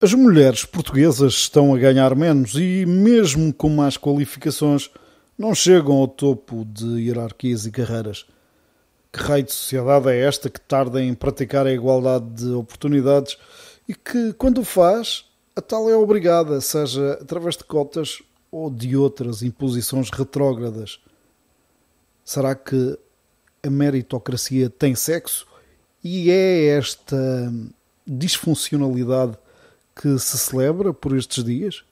As mulheres portuguesas estão a ganhar menos e, mesmo com mais qualificações, não chegam ao topo de hierarquias e carreiras. Que raio de sociedade é esta que tarda em praticar a igualdade de oportunidades e que, quando o faz, a tal é obrigada, seja através de cotas ou de outras imposições retrógradas? Será que a meritocracia tem sexo? E é esta disfuncionalidade que se celebra por estes dias?